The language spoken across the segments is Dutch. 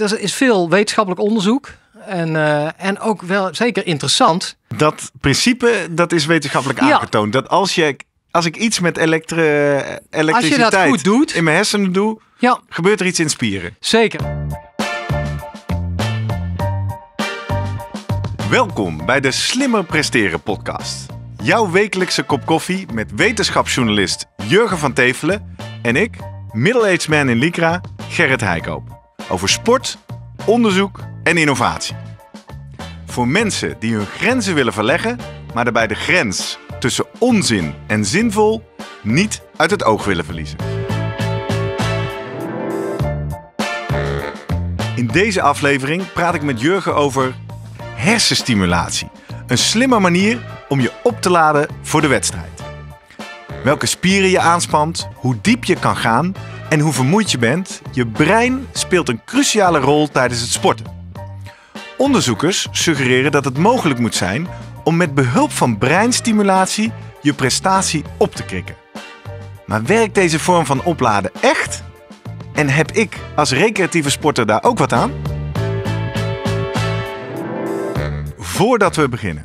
er is veel wetenschappelijk onderzoek. En, eh, en ook wel zeker interessant. Dat principe, dat is wetenschappelijk aangetoond. Dat als, je, als ik iets met eh, elektriciteit in mijn hersenen doe, gebeurt er iets in spieren. Zeker. Welkom bij de Slimmer Presteren podcast. Jouw wekelijkse kop koffie met wetenschapsjournalist Jurgen van Tevelen en ik, middle-aged man in Lycra, Gerrit Heikoop over sport, onderzoek en innovatie. Voor mensen die hun grenzen willen verleggen, maar daarbij de grens tussen onzin en zinvol niet uit het oog willen verliezen. In deze aflevering praat ik met Jurgen over hersenstimulatie. Een slimme manier om je op te laden voor de wedstrijd. Welke spieren je aanspant, hoe diep je kan gaan en hoe vermoeid je bent, je brein speelt een cruciale rol tijdens het sporten. Onderzoekers suggereren dat het mogelijk moet zijn om met behulp van breinstimulatie je prestatie op te krikken. Maar werkt deze vorm van opladen echt? En heb ik als recreatieve sporter daar ook wat aan? Voordat we beginnen,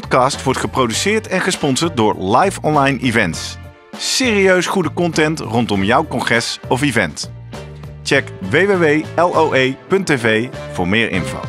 podcast wordt geproduceerd en gesponsord door Live Online Events. Serieus goede content rondom jouw congres of event. Check www.loe.tv voor meer info.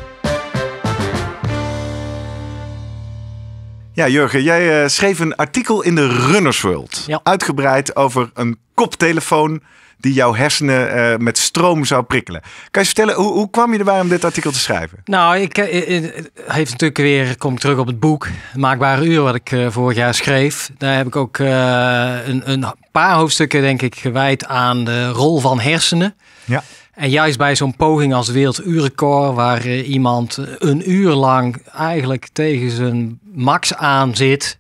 Ja, Jurgen, jij eh, schreef een artikel in de Runners World. Uitgebreid over een koptelefoon die jouw hersenen uh, met stroom zou prikkelen. Kan je vertellen, hoe, hoe, kwam je erbij om dit artikel te schrijven? Nou, ik, eh, eh, heeft natuurlijk weer, kom ik terug op het boek Maakbare Uren, wat ik vorig jaar schreef. Daar heb ik ook een, een paar hoofdstukken, denk ik, gewijd aan de rol van hersenen. Ja. En juist bij zo'n poging als Werelduurrecord, waar iemand een uur lang eigenlijk tegen zijn max aan zit,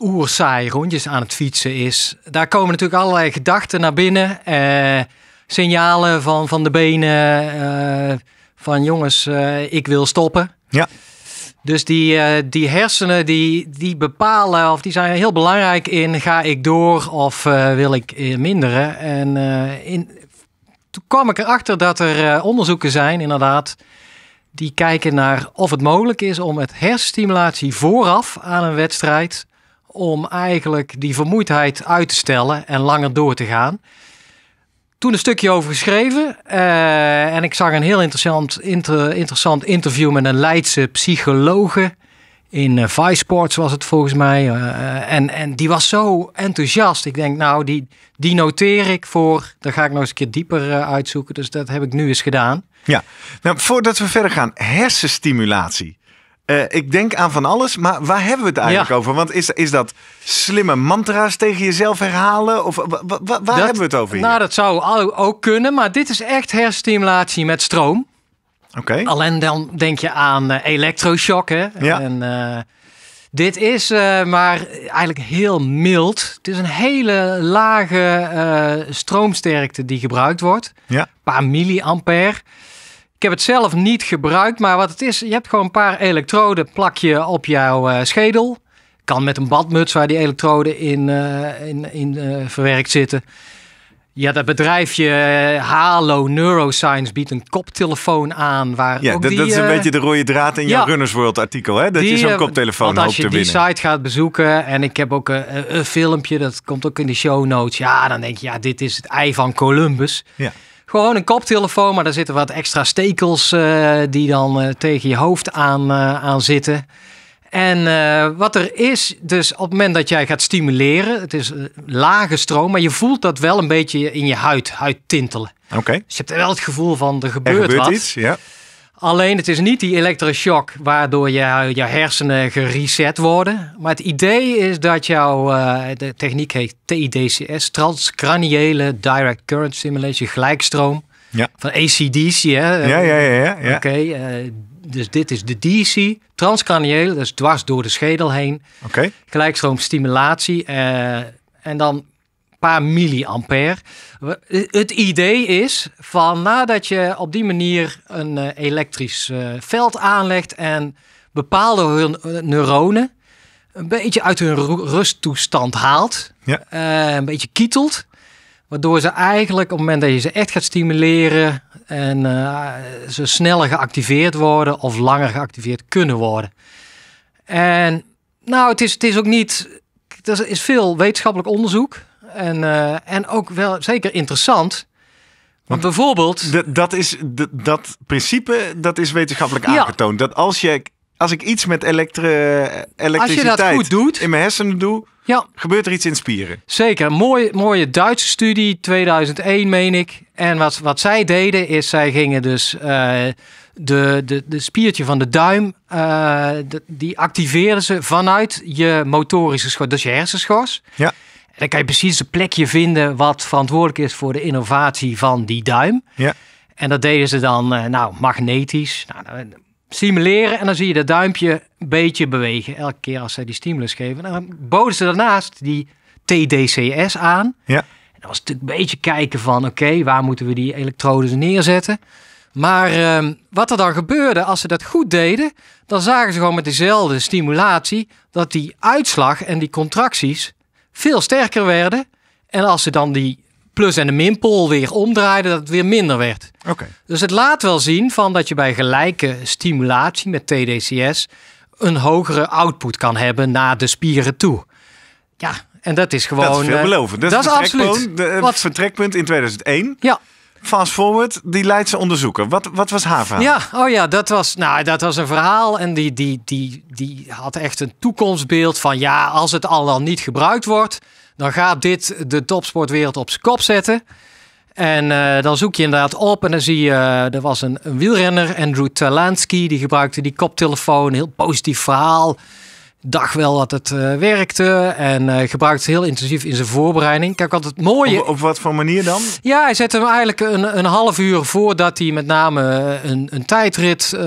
oersaai rondjes aan het fietsen is. Daar komen natuurlijk allerlei gedachten naar binnen. Eh, signalen van, van de benen. Eh, van jongens, eh, ik wil stoppen. Ja. Dus die, die hersenen die, die bepalen, of die zijn heel belangrijk in ga ik door of wil ik minderen. En in, toen kwam ik erachter dat er onderzoeken zijn, inderdaad, die kijken naar of het mogelijk is om het hersenstimulatie vooraf aan een wedstrijd om eigenlijk die vermoeidheid uit te stellen en langer door te gaan. Toen een stukje over geschreven eh, en ik zag een heel interessant, interessant interview met een Leidse psychologe. In uh, Vice Sports was het volgens mij. Eh, en, en die was zo enthousiast. Ik denk, nou, die, die noteer ik voor. Daar ga ik nog eens een keer dieper uitzoeken. Dus dat heb ik nu eens gedaan. Ja, nou, voordat we verder gaan, hersenstimulatie. Eh, ik denk aan van alles, maar waar hebben we het eigenlijk over? Want is, is dat slimme mantra's tegen jezelf herhalen? Of waar hebben we het over hier? Nou, dat zou ook kunnen, maar dit is echt herstimulatie met stroom. Oké. Alleen dan denk je aan uh, Ja. En, eh, dit is maar eigenlijk heel mild. Het is een hele lage stroomsterkte die gebruikt wordt. Ja. Een paar milliampère. Ik heb het zelf niet gebruikt, maar wat het is, je hebt gewoon een paar elektroden plak je op jouw eh, schedel. Kan met een badmuts waar die elektroden in, eh, in, in eh, verwerkt zitten. Ja, dat bedrijfje Halo Neuroscience biedt een koptelefoon aan. Waar ja, ook dat, dat is een beetje de rode draad in ja, jouw Runners World artikel. Hè? Dat je zo'n koptelefoon hoopt te winnen. als je die site gaat bezoeken en ik heb ook een, een, filmpje, dat komt ook in de show notes. Ja, dan denk je, ja, dit is het ei van Columbus. Ja. Gewoon een koptelefoon, maar daar zitten wat extra stekels eh, die dan eh, tegen je hoofd aan, uh, aan zitten. En wat er is, dus op het moment dat jij gaat stimuleren, het is lage stroom, maar je voelt dat wel een beetje in je huid, huid tintelen. Oké. Dus je hebt wel het gevoel van er gebeurt, er gebeurt wat. Iets, ja. Alleen het is niet die elektroshock waardoor je, je hersenen gereset worden. Maar het idee is dat jouw eh, de techniek heet TIDCS, transcraniële direct current stimulation, gelijkstroom. Ja. Van ACDC, hè? Ja, ja, ja. ja, Oké, eh, dus dit is de DC, transcraniële, dus dwars door de schedel heen. Oké. Gelijkstroomstimulatie. Eh, en dan paar milliampère. Het idee is van nadat je op die manier een eh, elektrisch eh, veld aanlegt en bepaalde eh, neuronen een beetje uit hun rusttoestand haalt, ja. een beetje kietelt, waardoor ze eigenlijk op het moment dat je ze echt gaat stimuleren en ze sneller geactiveerd worden of langer geactiveerd kunnen worden. En nou, het is, het is ook niet. Er is veel wetenschappelijk onderzoek en, eh, en ook wel zeker interessant. Want bijvoorbeeld. Dat, is, dat, principe dat is wetenschappelijk aangetoond. Dat als, je, als ik iets met elektriciteit eh, als je dat goed doet, in mijn hersenen doe, gebeurt er iets in spieren. Zeker. mooie mooie Duitse studie, 2001 meen ik. En wat, wat zij deden is, zij gingen dus eh, de, de, de spiertje van de duim, die activeerden ze vanuit je motorische schors, dus je hersenschors. Ja dan kan je precies een plekje vinden wat verantwoordelijk is voor de innovatie van die duim. Ja. En dat deden ze dan eh, nou, magnetisch. Nou, eh, stimuleren en dan zie je dat duimpje een beetje bewegen. Elke keer als zij die stimulus geven. En dan boden ze daarnaast die TDCS aan. Ja. En dat was natuurlijk een beetje kijken van oké, waar moeten we die elektrodes neerzetten? Maar ehm, wat er dan gebeurde als ze dat goed deden, dan zagen ze gewoon met dezelfde stimulatie dat die uitslag en die contracties veel sterker werden. En als ze dan die plus- en de minpool weer omdraaiden, dat het weer minder werd. Dus het laat wel zien van dat je bij gelijke stimulatie met TDCS een hogere output kan hebben naar de spieren toe. Ja, en dat is gewoon. Dat veelbelovend. Dat, is, eh, is Het eh, vertrekpunt in 2001. Ja. Fast forward, die Leidse onderzoeker. Wat, wat was haar verhaal? Ja, oh ja, dat was, nou, dat was een verhaal. En die, die, die, die had echt een toekomstbeeld van ja, als het al dan niet gebruikt wordt, dan gaat dit de topsportwereld op zijn kop zetten. En eh, dan zoek je inderdaad op en dan zie je, eh, er was een, een wielrenner, Andrew Talansky, die gebruikte die koptelefoon. heel positief verhaal dacht wel dat het eh, werkte en uh, gebruikte heel intensief in zijn voorbereiding. Kijk, wat het mooie... Op, wat voor manier dan? Ja, hij zette hem eigenlijk een, een half uur voordat hij met name eh, een, een tijdrit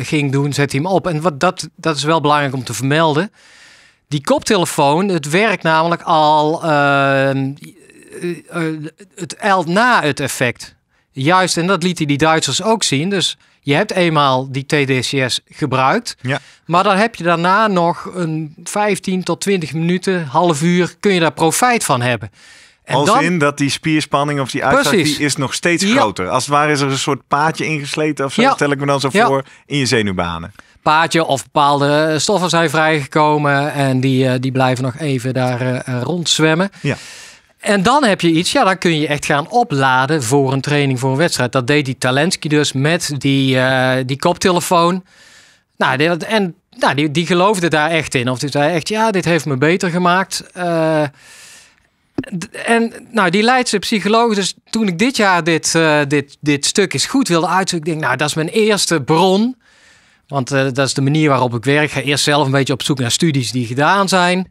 ging doen, zette hij hem op. En wat, dat, dat is wel belangrijk om te vermelden. Die koptelefoon, het werkt namelijk al... Ehm, het eilt na het effect juist, en dat lieten die Duitsers ook zien. Dus je hebt eenmaal die TDCS gebruikt. Ja. Maar dan heb je daarna nog een 15 tot 20 minuten, half uur, kun je daar profijt van hebben. En Als in dat die spierspanning of die uitslag die is nog steeds groter. Als het ware is er een soort paadje ingesleten of zo, stel ik me dan zo voor, in je zenuwbanen. Paadje of bepaalde eh, stoffen zijn vrijgekomen en die, eh, die blijven nog even daar eh, rondzwemmen. Ja. En dan heb je iets, ja, dan kun je echt gaan opladen voor een training, voor een wedstrijd. Dat deed die Talensky dus met die, eh, die koptelefoon. Nou, die, en nou, die, die geloofde daar echt in. Of die zei echt, ja, dit heeft me beter gemaakt. Eh, en nou, die Leidse psycholoog, dus toen ik dit jaar dit, eh, dit, dit stuk eens goed wilde uitzoeken, ik nou, dat is mijn eerste bron. Want dat is de manier waarop ik werk. Ik ga eerst zelf een beetje op zoek naar studies die gedaan zijn.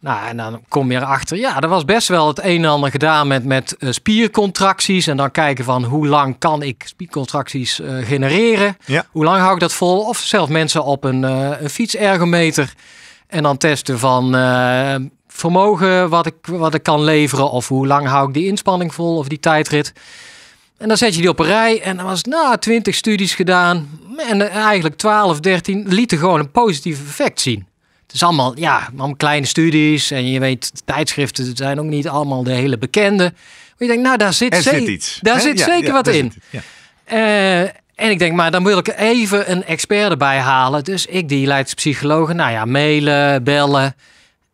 Nou, en dan kom je erachter, ja, er was best wel het een en ander gedaan met, met eh, spiercontracties. En dan kijken van hoe lang kan ik spiercontracties eh, genereren? Hoe lang hou ik dat vol? Of zelf mensen op een, uh, een fietsergometer. En dan testen van vermogen wat ik, wat ik kan leveren. Of hoe lang hou ik die inspanning vol of die tijdrit. En dan zet je die op een rij. En dan was nou, 20 studies gedaan. En eigenlijk 12, 13 lieten gewoon een positief effect zien. Het is allemaal, ja, allemaal kleine studies. En je weet, tijdschriften zijn ook niet allemaal de hele bekende. Maar je denkt, nou, daar zit, zit iets. Daar zit zeker wat in. Eh, en ik denk, maar dan wil ik even een expert erbij halen. Dus ik, die psychologen. nou ja, mailen, bellen.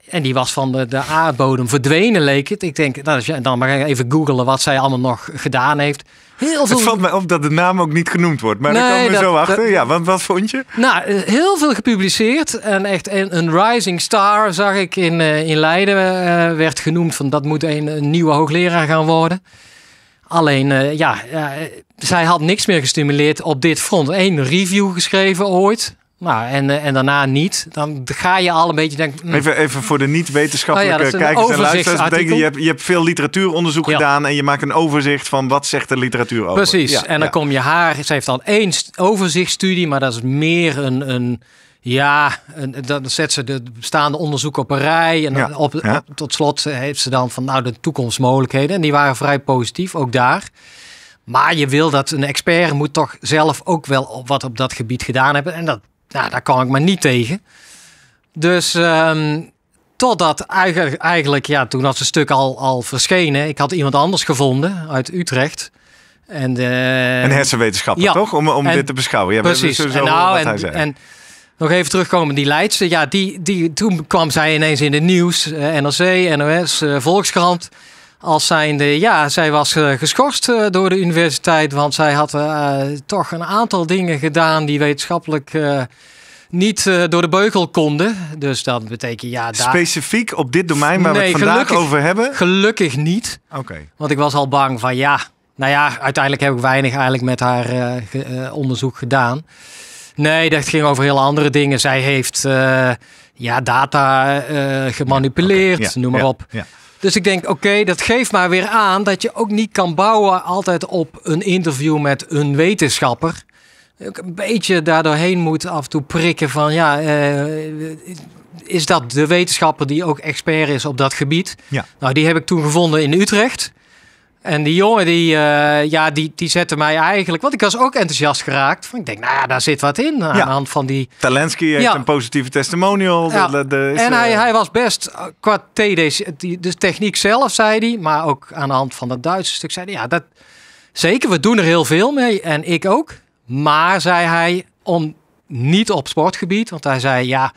En die was van de, de aardbodem verdwenen, leek het. Ik denk, nou, dan maar even googelen wat zij allemaal nog gedaan heeft. Het valt mij op dat de naam ook niet genoemd wordt, maar nee, daar komen we zo achter. Ja, want wat vond je? Nou, eh, heel veel gepubliceerd en echt een, rising star zag ik in, eh, in Leiden. Eh, werd genoemd van dat moet een, nieuwe hoogleraar gaan worden. Alleen, ja, zij had niks meer gestimuleerd op dit front. Eén review geschreven ooit nou, en, eh, en daarna niet. Dan ga je al een beetje denken... Hmm. Even, even voor de niet-wetenschappelijke oh kijkers en luisteraars. betekent, je, hebt, je hebt veel literatuuronderzoek gedaan... en je maakt een overzicht van wat zegt de literatuur over. Precies. en dan kom je haar... Ze heeft dan één overzichtsstudie, maar dat is meer een... een ja, dan zet ze de bestaande onderzoek op een rij. En op, tot slot heeft ze dan van nou de toekomstmogelijkheden. En die waren vrij positief, ook daar. Maar je wil dat een expert moet toch zelf ook wel wat op dat gebied gedaan hebben. En dat nou, daar kan ik maar niet tegen. Dus ehm, totdat eigenlijk, eigenlijk, ja, toen dat stuk al, al verschenen, ik had iemand anders gevonden uit Utrecht. En, uh, een hersenwetenschapper, ja, toch? Om, om dit te beschouwen. Ja, precies. en, nou, en, nog even terugkomen, die Leidse. Ja, die, die, toen kwam zij ineens in het nieuws. Eh, NRC, NOS, eh, Volkskrant. Als zijnde, ja, zij was eh, geschorst eh, door de universiteit, want zij had eh, toch een aantal dingen gedaan die wetenschappelijk niet door de beugel konden. Dus dat betekent ja. Daar... Specifiek op dit domein waar we het vandaag over hebben? Gelukkig niet. Oké. Want ik was al bang van ja. Nou ja, uiteindelijk heb ik weinig eigenlijk met haar onderzoek gedaan. Nee, dat ging over heel andere dingen. Zij heeft ja, data gemanipuleerd, noem maar op. Ja. Dus ik denk, oké, dat geeft maar weer aan dat je ook niet kan bouwen altijd op een interview met een wetenschapper. Ook een beetje daardoorheen moet af en toe prikken van, ja, eh, is dat de wetenschapper die ook expert is op dat gebied? Ja. Nou, die heb ik toen gevonden in Utrecht. En die jongen, die, eh, ja, die, die zette mij eigenlijk... Want ik was ook enthousiast geraakt. Van, ik denk, nou ja, daar zit wat in. Aan de hand van die... Talensky heeft een positieve testimonial. De, en hij, eh, hij was best eh, qua TD... De techniek zelf, zei hij. Maar ook aan de hand van dat Duitse stuk, zei hij... Ja, dat, zeker, we doen er heel veel mee. En ik ook. Maar, zei hij, om, niet op sportgebied. Want hij zei, ja,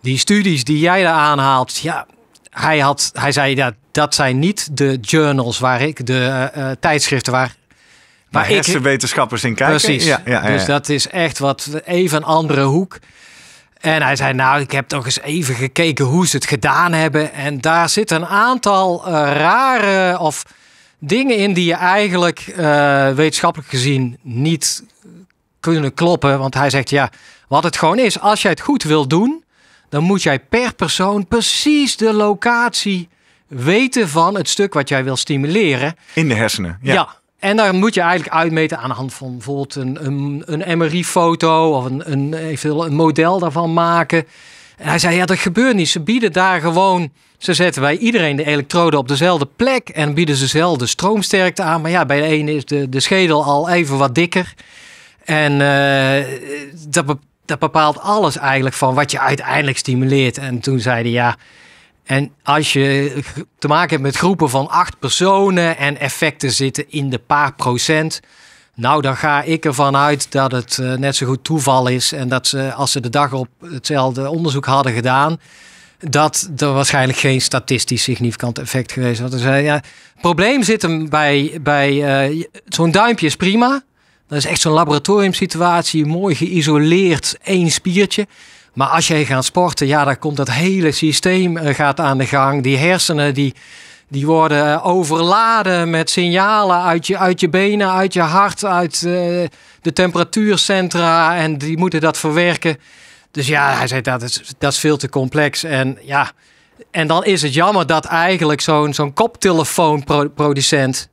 die studies die jij daar aanhaalt... Ja, hij, had, hij zei, dat dat zijn niet de journals waar ik, de eh, eh, tijdschriften waar maar wetenschappers in kijken. Precies. ja, dus dat is echt wat even een andere hoek. En hij zei, nou, ik heb toch eens even gekeken hoe ze het gedaan hebben. En daar zitten een aantal eh, rare of dingen in die je eigenlijk wetenschappelijk gezien niet kunnen kloppen. Want hij zegt, ja, wat het gewoon is, als jij het goed wil doen, dan moet jij per persoon precies de locatie weten van het stuk wat jij wil stimuleren. In de hersenen. ja. En daar moet je eigenlijk uitmeten aan de hand van bijvoorbeeld een, een, een MRI-foto of een, een, eventueel een model daarvan maken. En hij zei, ja, dat gebeurt niet. Ze bieden daar gewoon, ze zetten bij iedereen de elektroden op dezelfde plek en bieden ze dezelfde stroomsterkte aan. Maar ja, bij de ene is de, de schedel al even wat dikker. En eh, dat, dat bepaalt alles eigenlijk van wat je uiteindelijk stimuleert. En toen zeiden ja, en als je te maken hebt met groepen van acht personen en effecten zitten in de paar procent. Nou, dan ga ik ervan uit dat het eh, net zo goed toeval is. En dat ze, als ze de dag op hetzelfde onderzoek hadden gedaan, dat er waarschijnlijk geen statistisch significant effect geweest was. Dus, eh, ja, het probleem zit hem bij, bij eh, zo'n duimpje is prima. Dat is echt zo'n laboratoriumsituatie, mooi geïsoleerd, één spiertje. Maar als jij gaat sporten, ja, dan komt dat hele systeem eh, gaat aan de gang. Die hersenen die, die worden eh, overladen met signalen uit je, uit je benen, uit je hart, uit eh, de temperatuurcentra. En die moeten dat verwerken. Dus ja, hij zei dat is, dat is veel te complex. En ja, en dan is het jammer dat eigenlijk zo'n zo'n koptelefoonproducent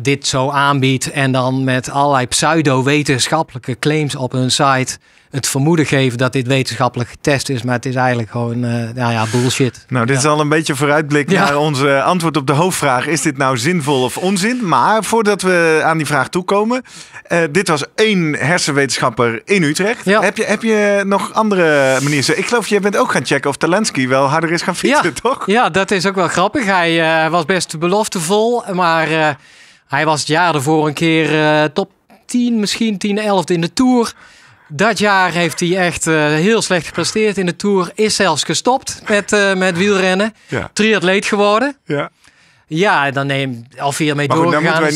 dit zo aanbiedt. En dan met allerlei pseudo-wetenschappelijke claims op hun site het vermoeden geven dat dit wetenschappelijk getest is. Maar het is eigenlijk gewoon eh, nou ja, bullshit. Nou, dit is al een beetje vooruitblik naar onze antwoord op de hoofdvraag. Is dit nou zinvol of onzin? Maar voordat we aan die vraag toekomen. Eh, dit was één hersenwetenschapper in Utrecht. Heb, je, heb je nog andere manieren? Ik geloof, je bent ook gaan checken of Talensky wel harder is gaan fietsen, toch? Ja, dat is ook wel grappig. Hij eh, was best beloftevol. Maar hij was het jaar ervoor een keer top 10, misschien 10, 11 in de Tour. Dat jaar heeft hij echt eh, heel slecht gepresteerd in de Tour. Is zelfs gestopt met, eh, met wielrennen. Triatleet geworden. Ja. Ja, dan neem al vier mee doorgaan. dan moeten wij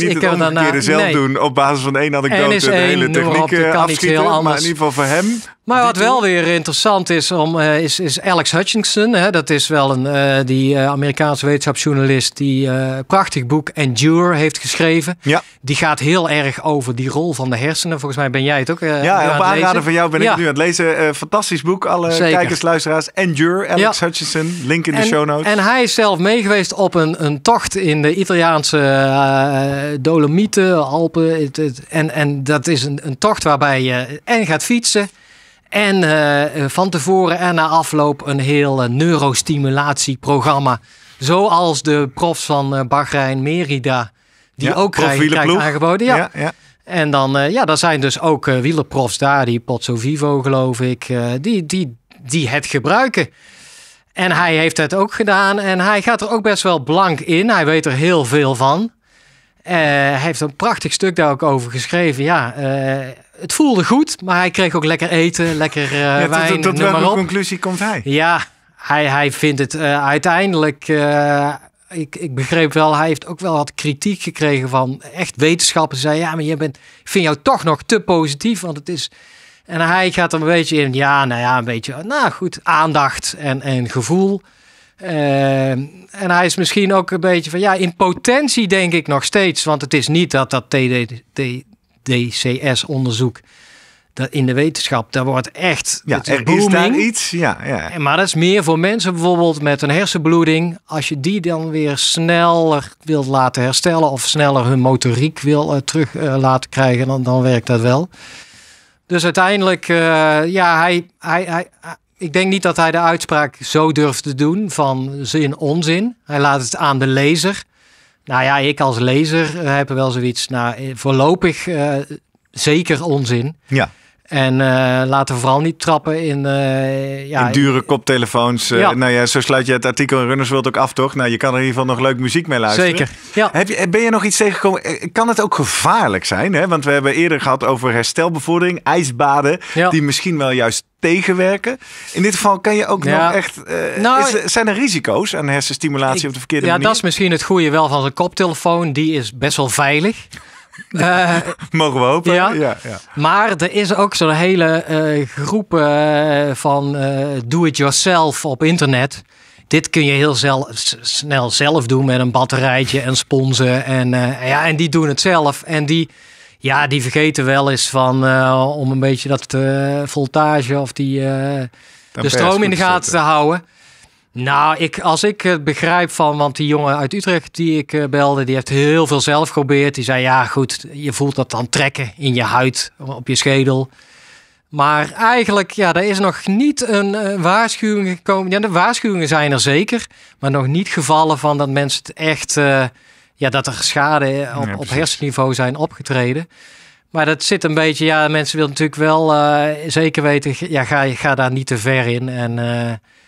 niet dus zelf doen op basis van één anekdote. En is de hele techniek eh, Maar in ieder geval voor hem maar wat wel weer interessant is, om, eh, is, is Alex Hutchinson. Hè? Dat is wel een, eh, die eh, Amerikaanse wetenschapsjournalist die een prachtig boek Endure heeft geschreven. Ja. Die gaat heel erg over die rol van de hersenen. Volgens mij ben jij het ook. ja, op aanraden van jou ben ik nu aan het lezen. fantastisch boek, alle kijkers, luisteraars. Endure, Alex Hutchinson. Link in de show notes. En hij is zelf meegeweest op een, een tocht in de Italiaanse Dolomieten, Alpen. en, en dat is een, een tocht waarbij je en gaat fietsen. En eh, van tevoren en na afloop een heel eh, neurostimulatieprogramma. Zoals de profs van eh, Bahrein Merida, die ook krijgen, aangeboden. Ja. ja. Ja, En dan, ja, er zijn dus ook uh, wielerprofs daar, die Potso Vivo geloof ik, die, die, die het gebruiken. En hij heeft het ook gedaan en hij gaat er ook best wel blank in. Hij weet er heel veel van. Eh, hij heeft een prachtig stuk daar ook over geschreven. Ja, eh, het voelde goed, maar hij kreeg ook lekker eten, lekker eh, ja, wijn. Tot, tot, tot welke conclusie komt hij? Ja, hij, hij vindt het uiteindelijk ik, ik begreep wel, hij heeft ook wel wat kritiek gekregen van echt wetenschappers. Zei ja, maar je bent, ik vind jou toch nog te positief, want het is. En hij gaat er een beetje in, ja, nou ja, een beetje, nou goed, aandacht en, en gevoel. Eh, en hij is misschien ook een beetje van ja, in potentie denk ik nog steeds. Want het is niet dat dat TDCS-onderzoek in de wetenschap, daar wordt echt. Ja, er booming. is daar iets. Ja, ja. Maar dat is meer voor mensen bijvoorbeeld met een hersenbloeding. Als je die dan weer sneller wilt laten herstellen of sneller hun motoriek wil eh, terug eh, laten krijgen, dan, dan werkt dat wel. Dus uiteindelijk, ja, hij, hij, hij, ik denk niet dat hij de uitspraak zo durft te doen van zin onzin. Hij laat het aan de lezer. Nou ja, ik als lezer eh, heb wel zoiets. Nou, eh, voorlopig eh, zeker onzin. Ja. En uh, laten we vooral niet trappen in... Eh, ja, in dure koptelefoons. Eh, ja. nou ja, zo sluit je het artikel in Runners World ook af, toch? Nou, je kan er in ieder geval nog leuk muziek mee luisteren. Zeker, ja. Heb je, ben je nog iets tegengekomen? Kan het ook gevaarlijk zijn? Hè? Want we hebben eerder gehad over herstelbevordering, ijsbaden... die misschien wel juist tegenwerken. In dit geval kan je ook nog echt. nou, zijn er risico's aan hersenstimulatie op de verkeerde manier? Ja, dat is misschien het goede wel van zo'n koptelefoon. Die is best wel veilig. Eh, Mogen we hopen. Ja. ja, Maar er is ook zo'n hele uh, groep eh, van do-it-yourself op internet. Dit kun je heel snel zelf doen met een batterijtje en sponsen. En, ja, en die doen het zelf. En die, ja, die vergeten wel eens van om een beetje dat voltage of die, de stroom in de gaten te houden. Nou, ik, als ik het begrijp van, want die jongen uit Utrecht die ik eh, belde, die heeft heel veel zelf geprobeerd. Die zei, ja goed, je voelt dat dan trekken in je huid, op je schedel. Maar eigenlijk, ja, er is nog niet een eh, waarschuwing gekomen. Ja, de waarschuwingen zijn er zeker, maar nog niet gevallen van dat mensen het echt, eh, ja, dat er schade op, hersenniveau zijn opgetreden. Maar dat zit een beetje, ja, mensen willen natuurlijk wel zeker weten, ja, ga, ga daar niet te ver in en...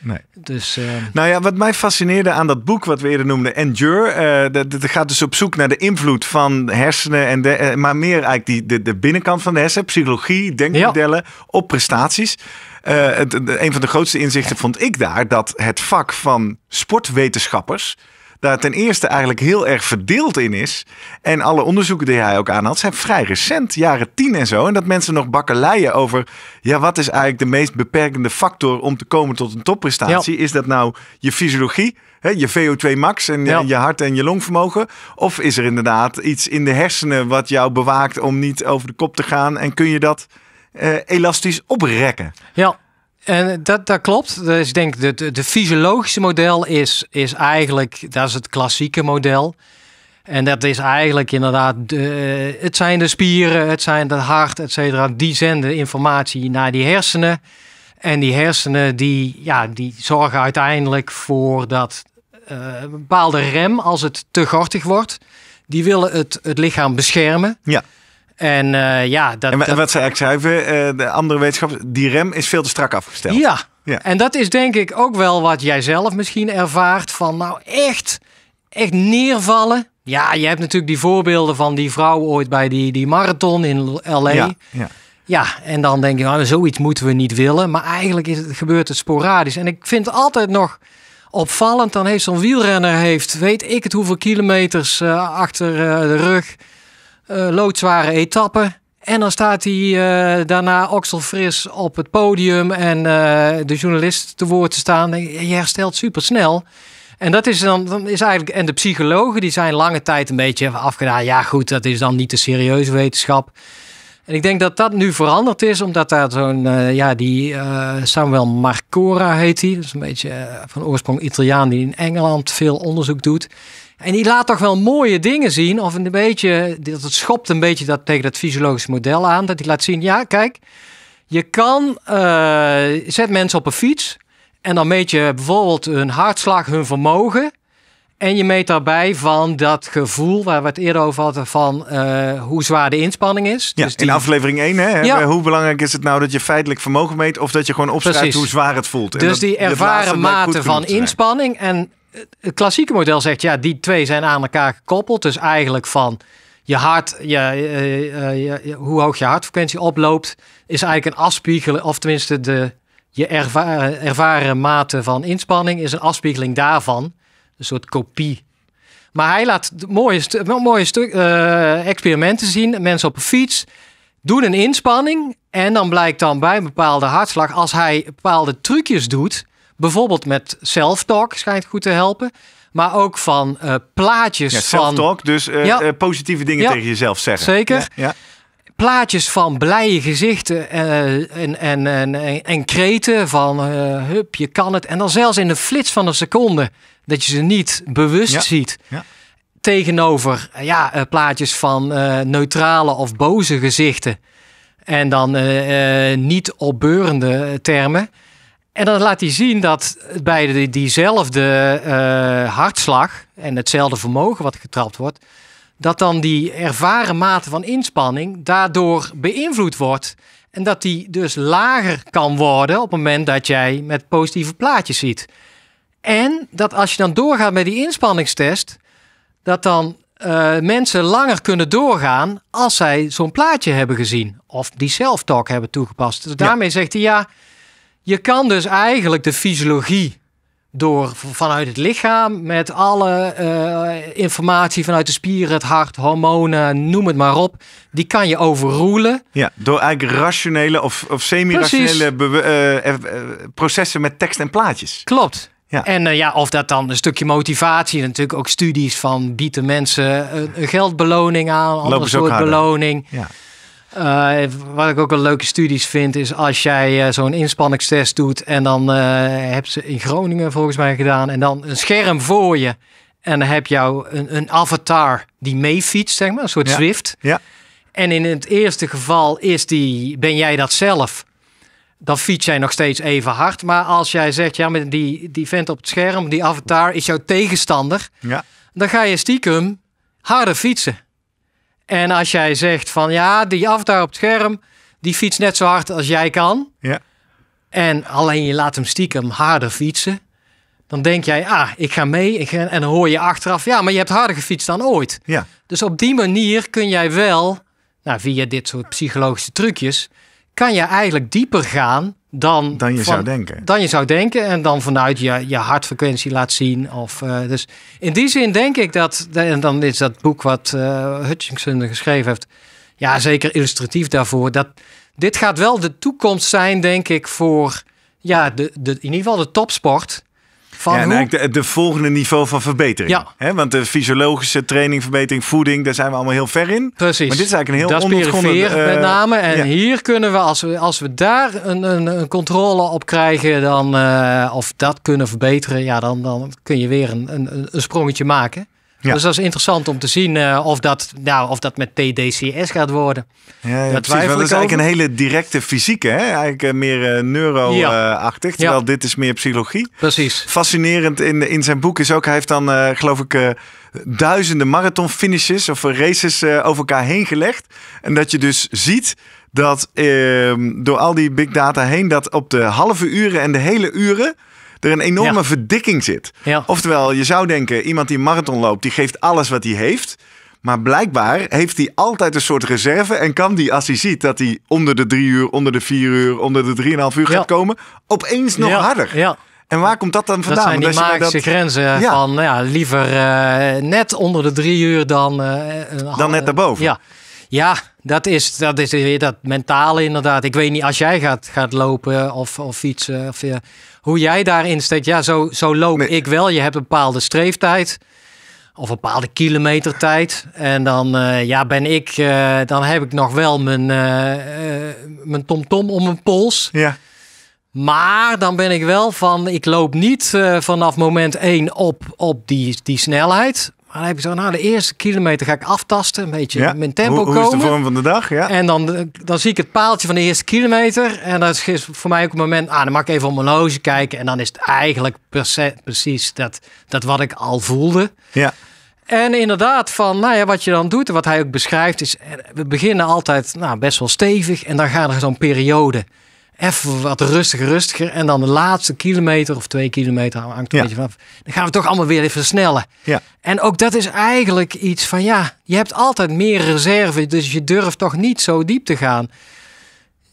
Nee. Dus, ehm, Nou ja, wat mij fascineerde aan dat boek wat we eerder noemden, Endure. Eh, dat, gaat dus op zoek naar de invloed van hersenen, en de, eh, maar meer eigenlijk die, de, de, binnenkant van de hersenen, psychologie, denkmodellen op prestaties. Eh, het, een van de grootste inzichten vond ik daar dat het vak van sportwetenschappers daar ten eerste eigenlijk heel erg verdeeld in is. En alle onderzoeken die hij ook aan had, zijn vrij recent, jaren tien en zo. En dat mensen nog bakkeleien over, ja, wat is eigenlijk de meest beperkende factor om te komen tot een topprestatie? Is dat nou je fysiologie? hè, je VO2 max en je hart- en je longvermogen? Of is er inderdaad iets in de hersenen wat jou bewaakt om niet over de kop te gaan? En kun je dat eh, elastisch oprekken? Ja, en dat, dat klopt. Dus ik denk dat de, de, fysiologische model is, is eigenlijk, dat is het klassieke model. En dat is eigenlijk inderdaad, de, eh, het zijn de spieren, het zijn het hart, et cetera. Die zenden informatie naar die hersenen. En die hersenen die, ja, die zorgen uiteindelijk voor dat eh, een bepaalde rem, als het te gortig wordt, die willen het, het lichaam beschermen. Ja. En eh, ja, dat, en wat ze eigenlijk zei, eh, de andere wetenschappers, die rem is veel te strak afgesteld. Ja. en dat is denk ik ook wel wat jij zelf misschien ervaart van nou echt, echt neervallen. Ja, je hebt natuurlijk die voorbeelden van die vrouw ooit bij die, die marathon in L.A. Ja, ja. en dan denk je, nou, zoiets moeten we niet willen. Maar eigenlijk is het, gebeurt het sporadisch. En ik vind altijd nog opvallend, dan heeft zo'n wielrenner, heeft, weet ik het hoeveel kilometers eh, achter de rug... Eh, loodzware etappen. En dan staat hij uh, daarna Oxel Fris op het podium en eh, de journalist te woord te staan. Je herstelt supersnel. En dat is dan, dan is eigenlijk. En de psychologen die zijn lange tijd een beetje afgedaan. Ja, goed, dat is dan niet de serieuze wetenschap. En ik denk dat dat nu veranderd is, omdat daar zo'n, ja, die uh, Samuel Marcora heet hij. Dat is een beetje van oorsprong Italiaan die in Engeland veel onderzoek doet. En die laat toch wel mooie dingen zien. Of een beetje, dat het schopt een beetje dat, tegen dat fysiologische model aan. Dat hij laat zien, ja, kijk, je kan, eh, zet mensen op een fiets. En dan meet je bijvoorbeeld hun hartslag, hun vermogen. En je meet daarbij van dat gevoel waar we het eerder over hadden van eh, hoe zwaar de inspanning is. Ja, dus In aflevering 1, hè, hoe belangrijk is het nou dat je feitelijk vermogen meet of dat je gewoon opschrijft hoe zwaar het voelt. dus die ervaren mate van inspanning en het klassieke model zegt, ja, die twee zijn aan elkaar gekoppeld. Dus eigenlijk van je hart, je, eh, eh, hoe hoog je hartfrequentie oploopt, is eigenlijk een afspiegeling, of tenminste de, je eh, ervaren, mate van inspanning is een afspiegeling daarvan. Een soort kopie. Maar hij laat mooie, stu mooie experimenten zien. Mensen op een fiets doen een inspanning. En dan blijkt dan bij een bepaalde hartslag, als hij bepaalde trucjes doet, bijvoorbeeld met self-talk schijnt goed te helpen. Maar ook van eh, plaatjes van... Self-talk, dus eh, eh, positieve dingen tegen jezelf zeggen. Zeker. Plaatjes van blije gezichten en, en, en, en, kreten van hup, je kan het. En dan zelfs in de flits van een seconde dat je ze niet bewust ziet. Tegenover ja, plaatjes van neutrale of boze gezichten. En dan niet opbeurende termen. En dan laat hij zien dat bij diezelfde eh, hartslag en hetzelfde vermogen wat getrapt wordt, dat dan die ervaren mate van inspanning daardoor beïnvloed wordt. En dat die dus lager kan worden op het moment dat jij met positieve plaatjes ziet. En dat als je dan doorgaat met die inspanningstest, dat dan eh, mensen langer kunnen doorgaan als zij zo'n plaatje hebben gezien. Of die self-talk hebben toegepast. Dus daarmee zegt hij ja je kan dus eigenlijk de fysiologie door vanuit het lichaam met alle eh, informatie vanuit de spieren, het hart, hormonen, noem het maar op, die kan je overroelen. Ja, door eigenlijk rationele of, of semi-rationele eh, eh, processen met tekst en plaatjes. Klopt. Ja. En ja, of dat dan een stukje motivatie, natuurlijk ook studies van bieden mensen een geldbeloning aan, andere ander soort beloning. Ja. Eh, wat ik ook een leuke studies vind, is als jij eh, zo'n inspanningstest doet en dan eh, heb ze in Groningen volgens mij gedaan en dan een scherm voor je en dan heb jou een, een avatar die mee fietst, zeg maar, een soort Zwift. Ja. En in het eerste geval is die, ben jij dat zelf? Dan fiets jij nog steeds even hard. Maar als jij zegt, ja, met die, die vent op het scherm, die avatar is jouw tegenstander. Ja. Dan ga je stiekem harder fietsen. En als jij zegt van ja, die avatar op het scherm, die fietst net zo hard als jij kan. Ja. En alleen je laat hem stiekem harder fietsen. Dan denk jij, ah, ik ga mee. Ik en dan hoor je achteraf, ja, maar je hebt harder gefietst dan ooit. Ja. Dus op die manier kun jij wel, nou, via dit soort psychologische trucjes, kan je eigenlijk dieper gaan dan, dan je zou denken. Dan je zou denken en dan vanuit je, je hartfrequentie laat zien. Of, eh, dus in die zin denk ik dat, en dan is dat boek wat uh, Hutchinson geschreven heeft, ja, zeker illustratief daarvoor. Dat, dit gaat wel de toekomst zijn, denk ik, voor ja, de, de, in ieder geval de topsport ja, en eigenlijk de, de, volgende niveau van verbetering. Ja. Hè? Want de fysiologische training, verbetering, voeding, daar zijn we allemaal heel ver in. Precies. Maar dit is eigenlijk een heel dat Dat uh, eh, met name. En hier kunnen we, als we, als we daar een, een, een controle op krijgen, dan, eh, of dat kunnen verbeteren, ja, dan, dan kun je weer een, een, een sprongetje maken. Dus dat is interessant om te zien eh, of, dat, nou, of dat met TDCS gaat worden. Ja, ja dat, is eigenlijk een hele directe fysieke, hè? eigenlijk eh, meer uh, neuro-achtig. Terwijl dit is meer psychologie. Precies. Fascinerend in, in zijn boek is ook, hij heeft dan geloof ik duizenden marathon finishes of races over elkaar heen gelegd. En dat je dus ziet dat ehm, door al die big data heen, dat op de halve uren en de hele uren er een enorme verdikking zit. Oftewel, je zou denken, iemand die marathon loopt, die geeft alles wat hij heeft. Maar blijkbaar heeft hij altijd een soort reserve. En kan die, als hij ziet dat hij onder de drie uur, onder de vier uur, onder de drieënhalf uur gaat komen, opeens nog harder. Ja. En waar komt dat dan vandaan? Dat zijn die dat... grenzen van nou ja, liever eh, net onder de drie uur dan... Eh, dan net daarboven. Ja, dat, is, dat is weer dat mentale inderdaad. Ik weet niet, als jij gaat, gaat lopen of, of fietsen... Of, uh, hoe jij daarin steekt. Ja, zo, zo loop ik wel. Je hebt een bepaalde streeftijd. Of een bepaalde kilometertijd. En dan eh, ja, ben ik, eh, dan heb ik nog wel mijn, uh, mijn tomtom om mijn pols. Ja. Maar dan ben ik wel van, ik loop niet vanaf moment 1 op, op die, die snelheid. Maar dan heb ik zo, nou, de eerste kilometer ga ik aftasten. Een beetje mijn tempo komen. Hoe is de vorm van de dag? Ja. En dan, dan zie ik het paaltje van de eerste kilometer. En dat is voor mij ook een moment, ah, dan mag ik even op mijn horloge kijken. En dan is het eigenlijk precies dat, dat wat ik al voelde. Ja. En inderdaad, van, nou ja, wat je dan doet en wat hij ook beschrijft, is eh, we beginnen altijd nou, best wel stevig. En dan gaat er zo'n periode even wat rustiger, rustiger. En dan de laatste kilometer of twee kilometer, hangt een beetje vanaf. Dan gaan we toch allemaal weer even versnellen. Ja. En ook dat is eigenlijk iets van, ja, je hebt altijd meer reserve. Dus je durft toch niet zo diep te gaan.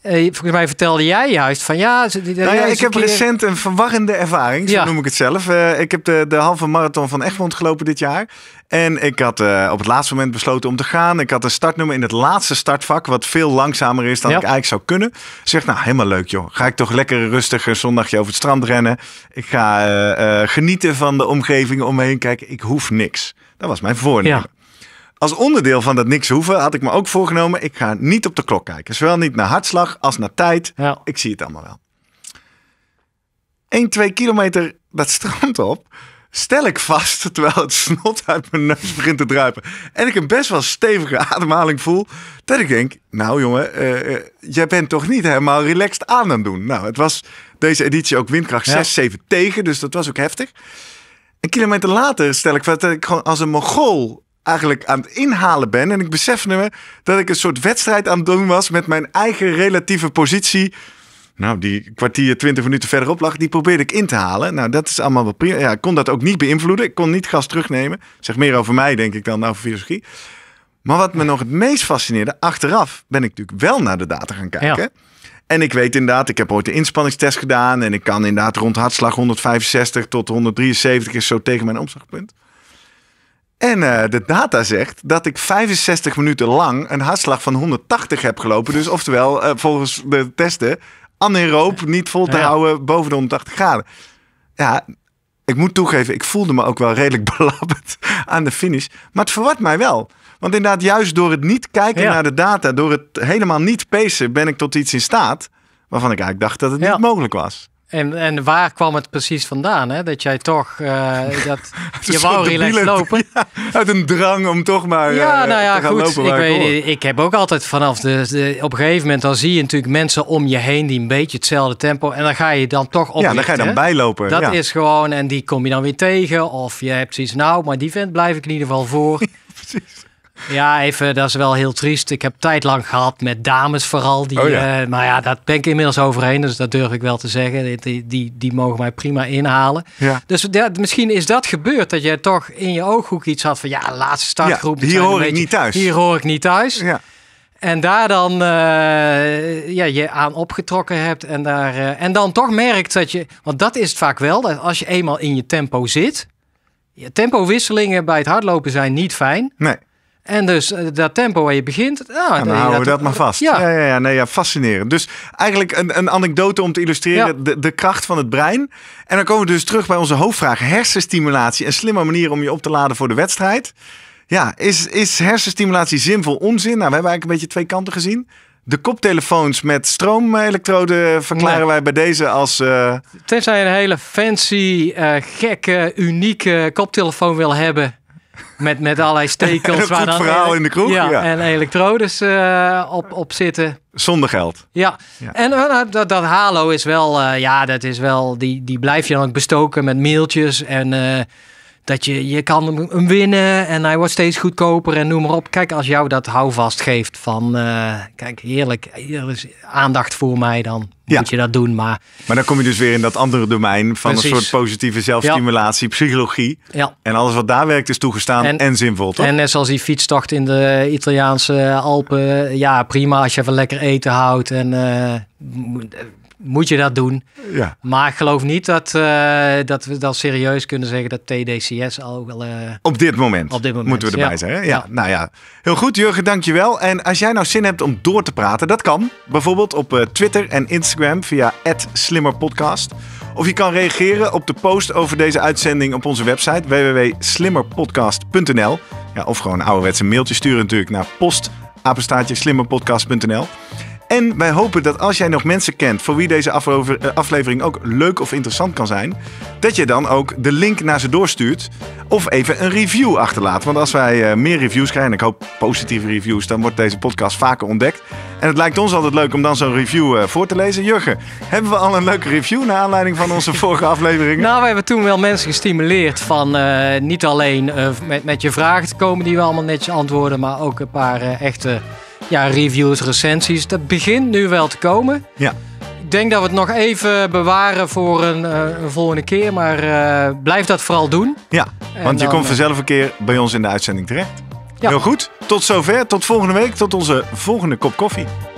Eh, volgens mij vertelde jij juist van ja. Nou ja ik heb recent een verwarrende ervaring, zo noem ik het zelf. Eh, ik heb de, de halve marathon van Egmond gelopen dit jaar. En ik had eh, op het laatste moment besloten om te gaan. Ik had een startnummer in het laatste startvak, wat veel langzamer is dan ik eigenlijk zou kunnen. Zeg, nou helemaal leuk joh. Ga ik toch lekker rustig een zondagje over het strand rennen. Ik ga genieten van de omgeving om me heen kijken. Ik hoef niks. Dat was mijn voornemen. Als onderdeel van dat niks hoeven had ik me ook voorgenomen, ik ga niet op de klok kijken. Zowel niet naar hartslag als naar tijd. Ik zie het allemaal wel. 1, 2 kilometer dat strand op, stel ik vast, terwijl het snot uit mijn neus begint te druipen. En ik een best wel stevige ademhaling voel, dat ik denk, nou jongen, uh, jij bent toch niet helemaal relaxed aan aan doen. Nou, het was deze editie ook windkracht ja. 6, 7 tegen, dus dat was ook heftig. Een kilometer later stel ik vast dat ik gewoon als een mogol eigenlijk aan het inhalen ben. En ik besefte me dat ik een soort wedstrijd aan het doen was met mijn eigen relatieve positie. Nou, die kwartier, twintig minuten verderop lag, die probeerde ik in te halen. Nou, dat is allemaal wel prima. Ja, ik kon dat ook niet beïnvloeden. Ik kon niet gas terugnemen. Zeg meer over mij, denk ik, dan over filosofie. Maar wat me nog het meest fascineerde, achteraf ben ik natuurlijk wel naar de data gaan kijken. En ik weet inderdaad, ik heb ooit de inspanningstest gedaan. En ik kan inderdaad rond hartslag 165 tot 173 is zo tegen mijn omslagpunt. En eh, de data zegt dat ik 65 minuten lang een hartslag van 180 heb gelopen. Dus oftewel, eh, volgens de testen, anaeroop niet vol te houden boven de 180 graden. Ja, ik moet toegeven, ik voelde me ook wel redelijk belabberd aan de finish. Maar het verwart mij wel. Want inderdaad, juist door het niet kijken naar de data, door het helemaal niet pacen, ben ik tot iets in staat waarvan ik eigenlijk dacht dat het niet mogelijk was. En, en waar kwam het precies vandaan? Hè? Dat jij toch, uh, dat, je wou relaxed lopen. uit een drang om toch maar ja, eh, nou ja, goed, Ik, weet, ik, heb ook altijd vanaf, de, op een gegeven moment dan zie je natuurlijk mensen om je heen die een beetje hetzelfde tempo. En dan ga je dan toch op. Ja, dan ga je dan bijlopen. Dat is gewoon, en die kom je dan weer tegen. Of je hebt zoiets, nou, maar die vent blijf ik in ieder geval voor. precies. Ja, even, dat is wel heel triest. Ik heb tijd lang gehad met dames vooral. Die, oh eh, maar ja, dat ben ik inmiddels overheen, dus dat durf ik wel te zeggen. Die, die, die mogen mij prima inhalen. Dus misschien is dat gebeurd, dat jij toch in je ooghoek iets had van... ja, laatste startgroep. Ja, hier hoor ik niet thuis. Hier hoor ik niet thuis. Ja. En daar dan eh, ja, je aan opgetrokken hebt. En, daar, eh, en dan toch merkt dat je... Want dat is het vaak wel, dat als je eenmaal in je tempo zit... Je tempowisselingen bij het hardlopen zijn niet fijn. Nee. En dus eh, dat tempo waar je begint. Nou, dan houden we dat maar vast. Ja. Ja, ja, nee, ja, fascinerend. Dus eigenlijk een, een anekdote om te illustreren de, de kracht van het brein. En dan komen we dus terug bij onze hoofdvraag: hersenstimulatie. Een slimme manier om je op te laden voor de wedstrijd. Ja, is, is hersenstimulatie zinvol onzin? Nou, we hebben eigenlijk een beetje twee kanten gezien. De koptelefoons met stroomelektroden verklaren wij bij deze als. Uh... Tenzij je een hele fancy, uh, gekke, unieke koptelefoon wil hebben met, met allerlei stekels. waar dan, verhaal in de kroeg. Ja, en elektrodes uh, op, op zitten. Zonder geld. Ja, en eh, nou, dat, dat halo is wel, eh, ja, dat is wel, die, die blijf je dan ook bestoken met mailtjes en dat je, je kan hem winnen en hij wordt steeds goedkoper en noem maar op. Kijk, als jou dat houvast geeft van, eh, kijk, heerlijk, is aandacht voor mij, dan moet je dat doen. Maar, maar dan kom je dus weer in dat andere domein van een soort positieve zelfstimulatie, psychologie. Ja. En alles wat daar werkt is toegestaan en, zinvol, toch? En net zoals die fietstocht in de Italiaanse Alpen, ja, prima als je even lekker eten houdt en... Eh, moet je dat doen. Ja. Maar ik geloof niet dat, eh, dat we dan serieus kunnen zeggen dat TDCS al wel... Eh, op, dit moment. op dit moment moeten we erbij zijn. Hè? Ja. nou ja. Heel goed Jurgen, dankjewel. En als jij nou zin hebt om door te praten, dat kan. Bijvoorbeeld op eh, Twitter en Instagram via slimmerpodcast. Of je kan reageren op de post over deze uitzending op onze website www.slimmerpodcast.nl ja, Of gewoon een ouderwetse mailtje sturen natuurlijk naar post slimmerpodcast.nl en wij hopen dat als jij nog mensen kent voor wie deze eh, aflevering ook leuk of interessant kan zijn, dat je dan ook de link naar ze doorstuurt of even een review achterlaat. Want als wij eh, meer reviews krijgen, en ik hoop positieve reviews, dan wordt deze podcast vaker ontdekt. En het lijkt ons altijd leuk om dan zo'n review eh, voor te lezen. Jurgen, hebben we al een leuke review naar aanleiding van onze vorige aflevering? Nou, we hebben toen wel mensen gestimuleerd van niet alleen met, met je vragen te komen die we allemaal netjes antwoorden, maar ook een paar echte ja, reviews, recensies. Dat begint nu wel te komen. Ja. Ik denk dat we het nog even bewaren voor een, eh, volgende keer. Maar eh, blijf dat vooral doen. Ja, want je komt eh, vanzelf een keer bij ons in de uitzending terecht. Heel goed. Tot zover. Tot volgende week. Tot onze volgende kop koffie.